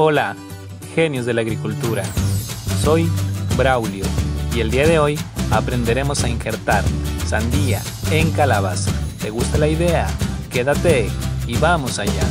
Hola, genios de la agricultura. Soy Braulio y el día de hoy aprenderemos a injertar sandía en calabaza. ¿Te gusta la idea? Quédate y vamos allá.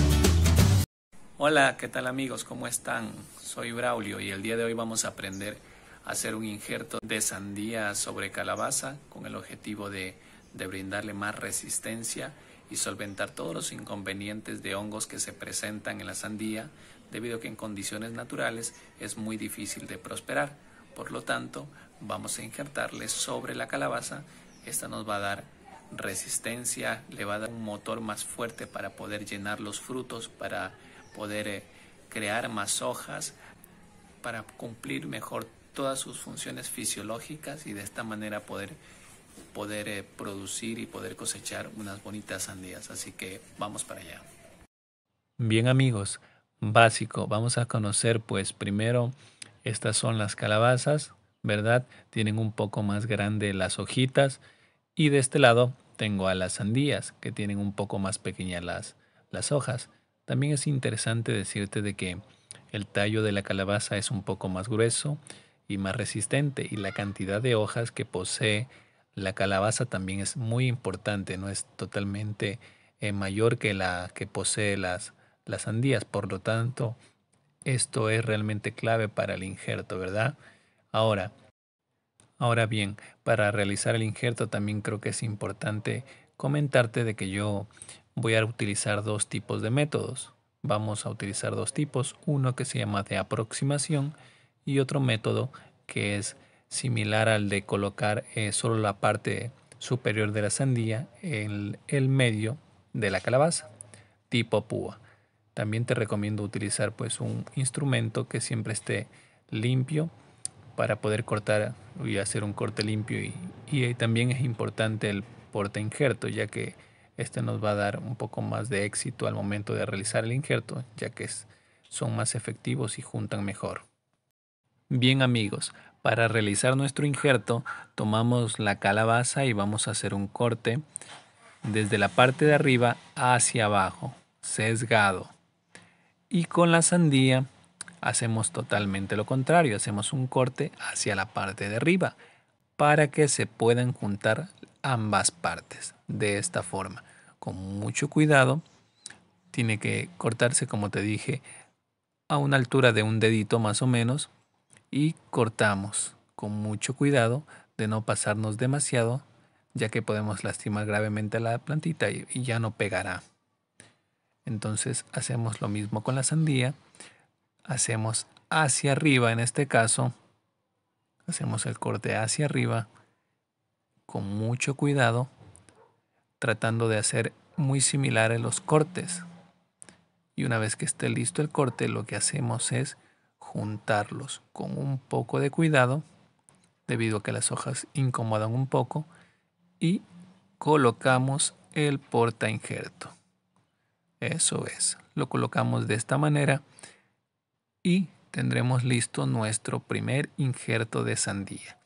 Hola, ¿qué tal amigos? ¿Cómo están? Soy Braulio y el día de hoy vamos a aprender a hacer un injerto de sandía sobre calabaza con el objetivo de, de brindarle más resistencia y solventar todos los inconvenientes de hongos que se presentan en la sandía, debido a que en condiciones naturales es muy difícil de prosperar. Por lo tanto, vamos a injertarle sobre la calabaza. Esta nos va a dar resistencia, le va a dar un motor más fuerte para poder llenar los frutos, para poder eh, crear más hojas, para cumplir mejor todas sus funciones fisiológicas y de esta manera poder poder eh, producir y poder cosechar unas bonitas sandías. Así que vamos para allá. Bien amigos, básico, vamos a conocer pues primero estas son las calabazas, ¿verdad? Tienen un poco más grande las hojitas y de este lado tengo a las sandías que tienen un poco más pequeñas las, las hojas. También es interesante decirte de que el tallo de la calabaza es un poco más grueso y más resistente y la cantidad de hojas que posee la calabaza también es muy importante, no es totalmente eh, mayor que la que posee las, las sandías. Por lo tanto, esto es realmente clave para el injerto, ¿verdad? Ahora, ahora bien, para realizar el injerto también creo que es importante comentarte de que yo voy a utilizar dos tipos de métodos. Vamos a utilizar dos tipos, uno que se llama de aproximación y otro método que es similar al de colocar eh, solo la parte superior de la sandía en el medio de la calabaza, tipo púa. También te recomiendo utilizar pues un instrumento que siempre esté limpio para poder cortar y hacer un corte limpio y, y también es importante el porte injerto ya que este nos va a dar un poco más de éxito al momento de realizar el injerto ya que son más efectivos y juntan mejor. Bien amigos, para realizar nuestro injerto tomamos la calabaza y vamos a hacer un corte desde la parte de arriba hacia abajo, sesgado. Y con la sandía hacemos totalmente lo contrario, hacemos un corte hacia la parte de arriba para que se puedan juntar ambas partes de esta forma. Con mucho cuidado, tiene que cortarse como te dije a una altura de un dedito más o menos y cortamos con mucho cuidado de no pasarnos demasiado ya que podemos lastimar gravemente a la plantita y, y ya no pegará. Entonces hacemos lo mismo con la sandía, hacemos hacia arriba en este caso, hacemos el corte hacia arriba con mucho cuidado, tratando de hacer muy similares los cortes. Y una vez que esté listo el corte, lo que hacemos es juntarlos con un poco de cuidado, debido a que las hojas incomodan un poco, y colocamos el porta injerto. Eso es, lo colocamos de esta manera y tendremos listo nuestro primer injerto de sandía.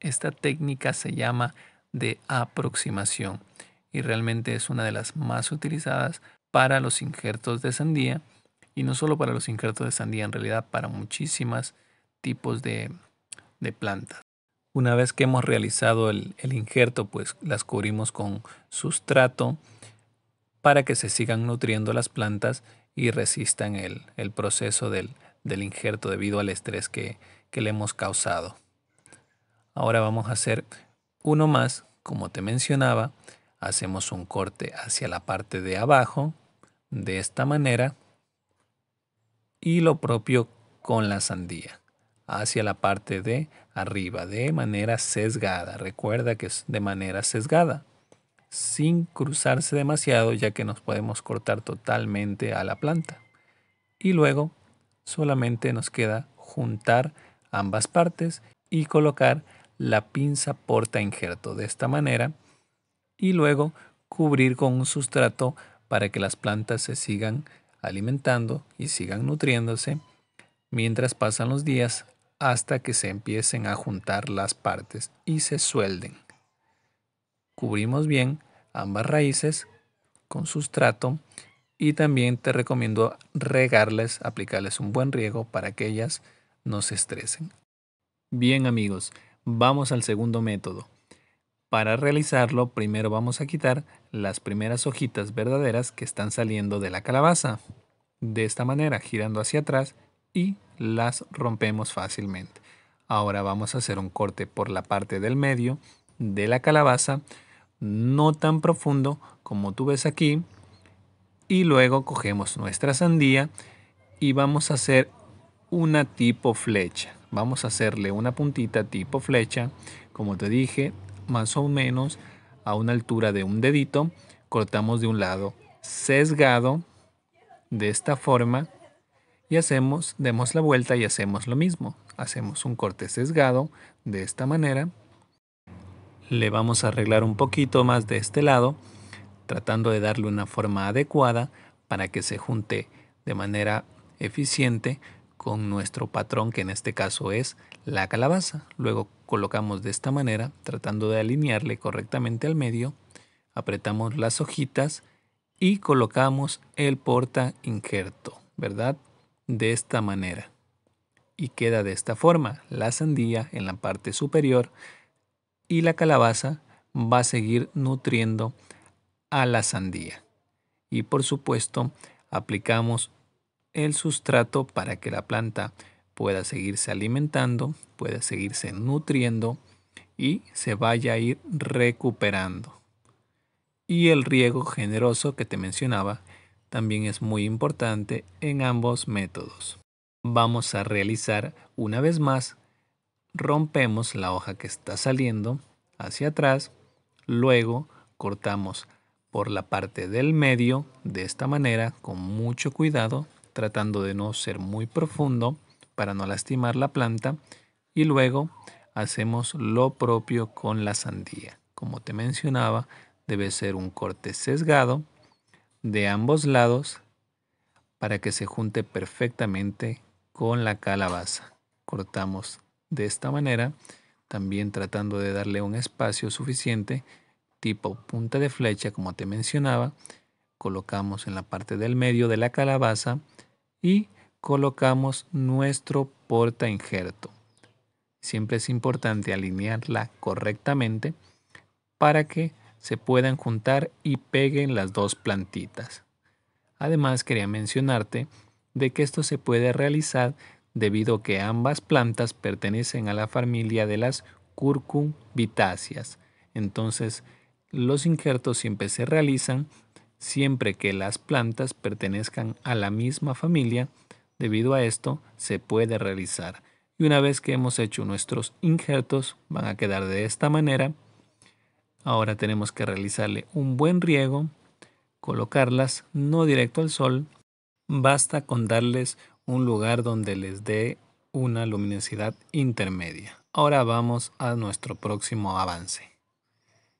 Esta técnica se llama de aproximación y realmente es una de las más utilizadas para los injertos de sandía y no solo para los injertos de sandía, en realidad para muchísimos tipos de, de plantas. Una vez que hemos realizado el, injerto, pues las cubrimos con sustrato para que se sigan nutriendo las plantas y resistan el, el proceso del, injerto debido al estrés que, que le hemos causado. Ahora vamos a hacer uno más, como te mencionaba, hacemos un corte hacia la parte de abajo, de esta manera, y lo propio con la sandía, hacia la parte de arriba, de manera sesgada. Recuerda que es de manera sesgada, sin cruzarse demasiado ya que nos podemos cortar totalmente a la planta. Y luego solamente nos queda juntar ambas partes y colocar la pinza porta injerto de esta manera y luego cubrir con un sustrato para que las plantas se sigan alimentando y sigan nutriéndose mientras pasan los días hasta que se empiecen a juntar las partes y se suelden. Cubrimos bien ambas raíces con sustrato y también te recomiendo regarles, aplicarles un buen riego para que ellas no se estresen. Bien amigos, vamos al segundo método, para realizarlo, primero vamos a quitar las primeras hojitas verdaderas que están saliendo de la calabaza. De esta manera, girando hacia atrás y las rompemos fácilmente. Ahora vamos a hacer un corte por la parte del medio de la calabaza, no tan profundo como tú ves aquí. Y luego cogemos nuestra sandía y vamos a hacer una tipo flecha. Vamos a hacerle una puntita tipo flecha, como te dije, más o menos a una altura de un dedito, cortamos de un lado sesgado de esta forma y hacemos, demos la vuelta y hacemos lo mismo. Hacemos un corte sesgado de esta manera. Le vamos a arreglar un poquito más de este lado, tratando de darle una forma adecuada para que se junte de manera eficiente con nuestro patrón que en este caso es la calabaza. Luego colocamos de esta manera, tratando de alinearle correctamente al medio, apretamos las hojitas y colocamos el porta injerto, ¿verdad? De esta manera. Y queda de esta forma, la sandía en la parte superior y la calabaza va a seguir nutriendo a la sandía. Y por supuesto, aplicamos el sustrato para que la planta pueda seguirse alimentando, pueda seguirse nutriendo y se vaya a ir recuperando. Y el riego generoso que te mencionaba también es muy importante en ambos métodos. Vamos a realizar una vez más, rompemos la hoja que está saliendo hacia atrás, luego cortamos por la parte del medio de esta manera con mucho cuidado tratando de no ser muy profundo para no lastimar la planta y luego hacemos lo propio con la sandía. Como te mencionaba, debe ser un corte sesgado de ambos lados para que se junte perfectamente con la calabaza. Cortamos de esta manera, también tratando de darle un espacio suficiente tipo punta de flecha como te mencionaba colocamos en la parte del medio de la calabaza y colocamos nuestro porta injerto. Siempre es importante alinearla correctamente para que se puedan juntar y peguen las dos plantitas. Además quería mencionarte de que esto se puede realizar debido a que ambas plantas pertenecen a la familia de las curcumbitáceas. Entonces, los injertos siempre se realizan siempre que las plantas pertenezcan a la misma familia. Debido a esto, se puede realizar. Y una vez que hemos hecho nuestros injertos, van a quedar de esta manera. Ahora tenemos que realizarle un buen riego, colocarlas no directo al sol. Basta con darles un lugar donde les dé una luminosidad intermedia. Ahora vamos a nuestro próximo avance.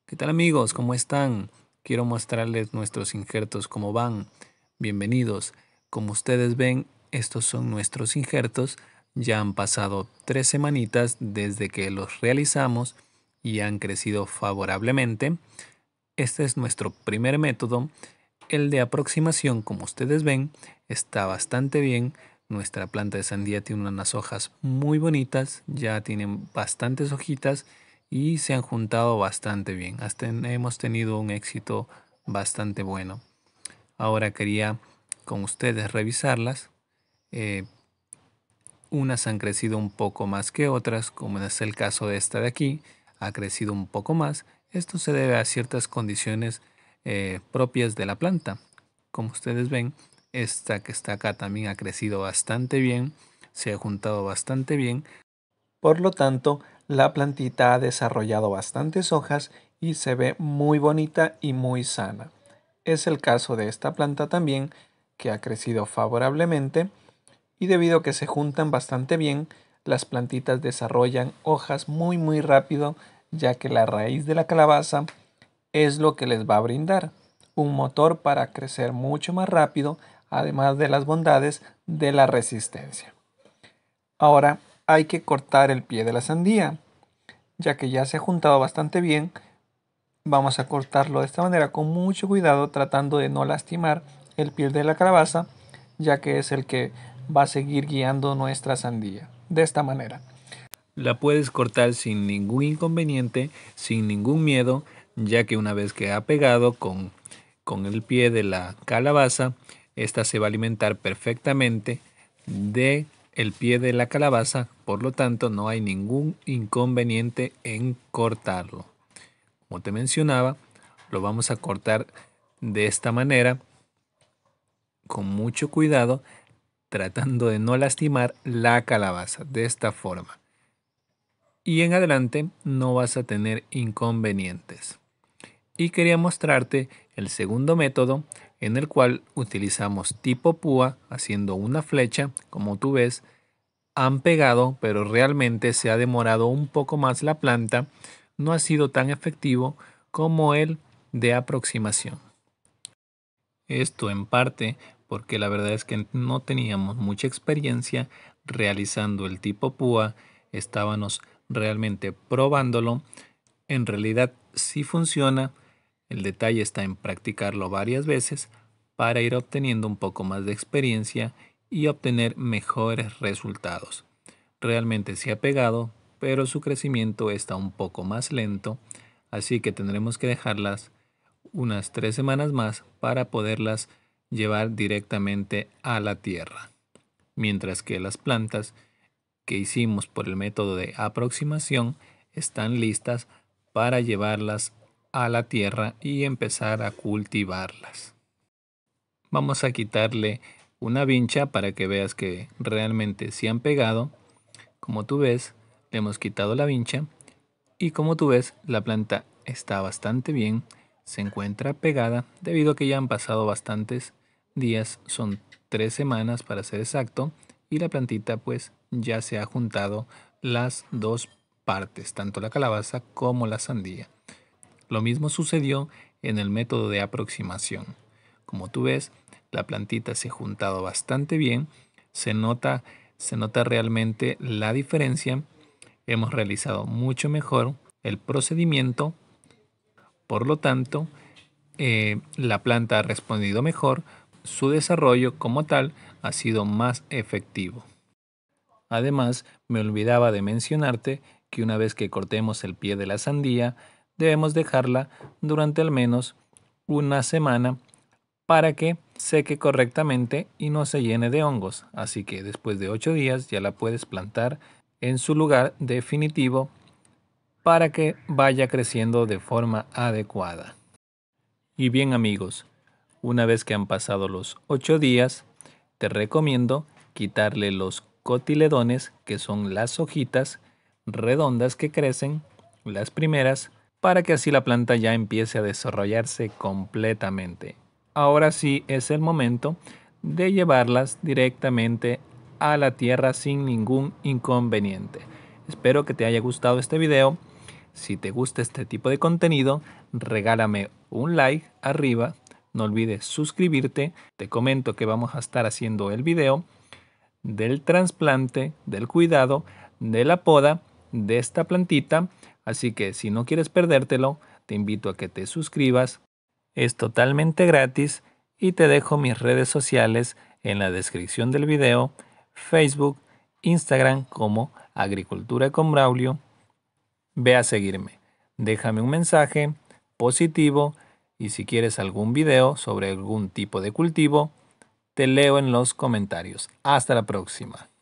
¿Qué tal amigos? ¿Cómo están? quiero mostrarles nuestros injertos como van. Bienvenidos. Como ustedes ven, estos son nuestros injertos. Ya han pasado tres semanitas desde que los realizamos y han crecido favorablemente. Este es nuestro primer método. El de aproximación, como ustedes ven, está bastante bien. Nuestra planta de sandía tiene unas hojas muy bonitas, ya tienen bastantes hojitas y se han juntado bastante bien. Hasta hemos tenido un éxito bastante bueno. Ahora quería con ustedes revisarlas. Eh, unas han crecido un poco más que otras, como es el caso de esta de aquí, ha crecido un poco más. Esto se debe a ciertas condiciones eh, propias de la planta. Como ustedes ven, esta que está acá también ha crecido bastante bien, se ha juntado bastante bien. Por lo tanto, la plantita ha desarrollado bastantes hojas y se ve muy bonita y muy sana. Es el caso de esta planta también, que ha crecido favorablemente y debido a que se juntan bastante bien, las plantitas desarrollan hojas muy muy rápido, ya que la raíz de la calabaza es lo que les va a brindar, un motor para crecer mucho más rápido, además de las bondades de la resistencia. Ahora hay que cortar el pie de la sandía. Ya que ya se ha juntado bastante bien, vamos a cortarlo de esta manera con mucho cuidado tratando de no lastimar el pie de la calabaza, ya que es el que va a seguir guiando nuestra sandía. De esta manera. La puedes cortar sin ningún inconveniente, sin ningún miedo, ya que una vez que ha pegado con, con el pie de la calabaza, esta se va a alimentar perfectamente de el pie de la calabaza, por lo tanto no hay ningún inconveniente en cortarlo. Como te mencionaba, lo vamos a cortar de esta manera, con mucho cuidado, tratando de no lastimar la calabaza, de esta forma. Y en adelante no vas a tener inconvenientes. Y quería mostrarte el segundo método en el cual utilizamos tipo púa haciendo una flecha, como tú ves, han pegado, pero realmente se ha demorado un poco más la planta, no ha sido tan efectivo como el de aproximación. Esto en parte porque la verdad es que no teníamos mucha experiencia realizando el tipo púa, estábamos realmente probándolo. En realidad sí funciona, el detalle está en practicarlo varias veces para ir obteniendo un poco más de experiencia y obtener mejores resultados. Realmente se ha pegado, pero su crecimiento está un poco más lento, así que tendremos que dejarlas unas tres semanas más para poderlas llevar directamente a la tierra. Mientras que las plantas que hicimos por el método de aproximación están listas para llevarlas a la tierra y empezar a cultivarlas. Vamos a quitarle una vincha para que veas que realmente se han pegado. Como tú ves, le hemos quitado la vincha y como tú ves, la planta está bastante bien, se encuentra pegada debido a que ya han pasado bastantes días, son tres semanas para ser exacto, y la plantita pues ya se ha juntado las dos partes, tanto la calabaza como la sandía. Lo mismo sucedió en el método de aproximación. Como tú ves, la plantita se ha juntado bastante bien, se nota, se nota realmente la diferencia. Hemos realizado mucho mejor el procedimiento, por lo tanto, eh, la planta ha respondido mejor, su desarrollo como tal ha sido más efectivo. Además, me olvidaba de mencionarte que una vez que cortemos el pie de la sandía, debemos dejarla durante al menos una semana para que seque correctamente y no se llene de hongos. Así que después de 8 días ya la puedes plantar en su lugar definitivo para que vaya creciendo de forma adecuada. Y bien amigos, una vez que han pasado los 8 días, te recomiendo quitarle los cotiledones, que son las hojitas redondas que crecen, las primeras, para que así la planta ya empiece a desarrollarse completamente. Ahora sí es el momento de llevarlas directamente a la tierra sin ningún inconveniente. Espero que te haya gustado este video. Si te gusta este tipo de contenido, regálame un like arriba. No olvides suscribirte. Te comento que vamos a estar haciendo el video del trasplante, del cuidado, de la poda de esta plantita Así que si no quieres perdértelo, te invito a que te suscribas. Es totalmente gratis y te dejo mis redes sociales en la descripción del video, Facebook, Instagram como Agricultura con Braulio. Ve a seguirme, déjame un mensaje positivo y si quieres algún video sobre algún tipo de cultivo, te leo en los comentarios. Hasta la próxima.